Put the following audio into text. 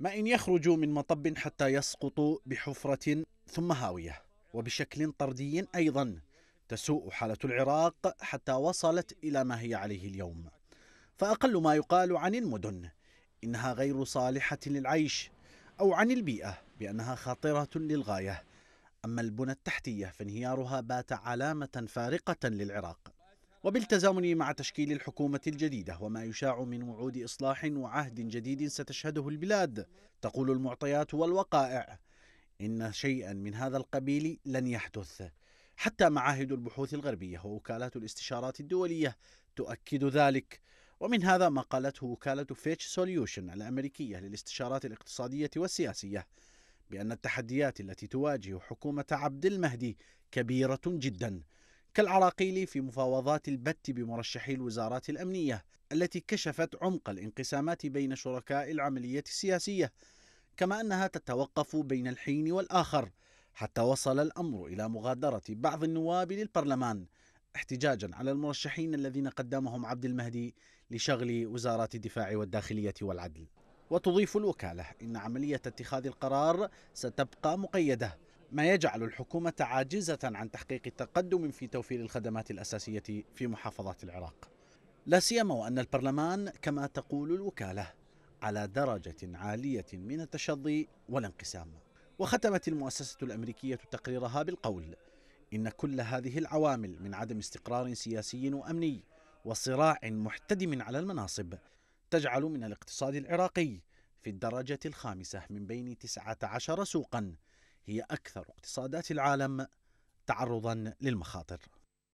ما إن يخرجوا من مطب حتى يسقطوا بحفرة ثم هاوية وبشكل طردي أيضا تسوء حالة العراق حتى وصلت إلى ما هي عليه اليوم فأقل ما يقال عن المدن إنها غير صالحة للعيش أو عن البيئة بأنها خطرة للغاية أما البنى التحتية فانهيارها بات علامة فارقة للعراق وبالتزامن مع تشكيل الحكومة الجديدة وما يشاع من وعود إصلاح وعهد جديد ستشهده البلاد تقول المعطيات والوقائع إن شيئا من هذا القبيل لن يحدث حتى معاهد البحوث الغربية ووكالات الاستشارات الدولية تؤكد ذلك ومن هذا ما قالته وكالة فيتش سوليوشن الأمريكية للاستشارات الاقتصادية والسياسية بأن التحديات التي تواجه حكومة عبد المهدي كبيرة جدا كالعراقيلي في مفاوضات البت بمرشحي الوزارات الأمنية التي كشفت عمق الانقسامات بين شركاء العملية السياسية كما أنها تتوقف بين الحين والآخر حتى وصل الأمر إلى مغادرة بعض النواب للبرلمان احتجاجا على المرشحين الذين قدمهم عبد المهدي لشغل وزارات الدفاع والداخلية والعدل وتضيف الوكالة إن عملية اتخاذ القرار ستبقى مقيدة ما يجعل الحكومة عاجزة عن تحقيق تقدم في توفير الخدمات الأساسية في محافظات العراق لا سيما وأن البرلمان كما تقول الوكالة على درجة عالية من التشظي والانقسام وختمت المؤسسة الأمريكية تقريرها بالقول إن كل هذه العوامل من عدم استقرار سياسي وأمني وصراع محتدم على المناصب تجعل من الاقتصاد العراقي في الدرجة الخامسة من بين 19 سوقاً هي أكثر اقتصادات العالم تعرضا للمخاطر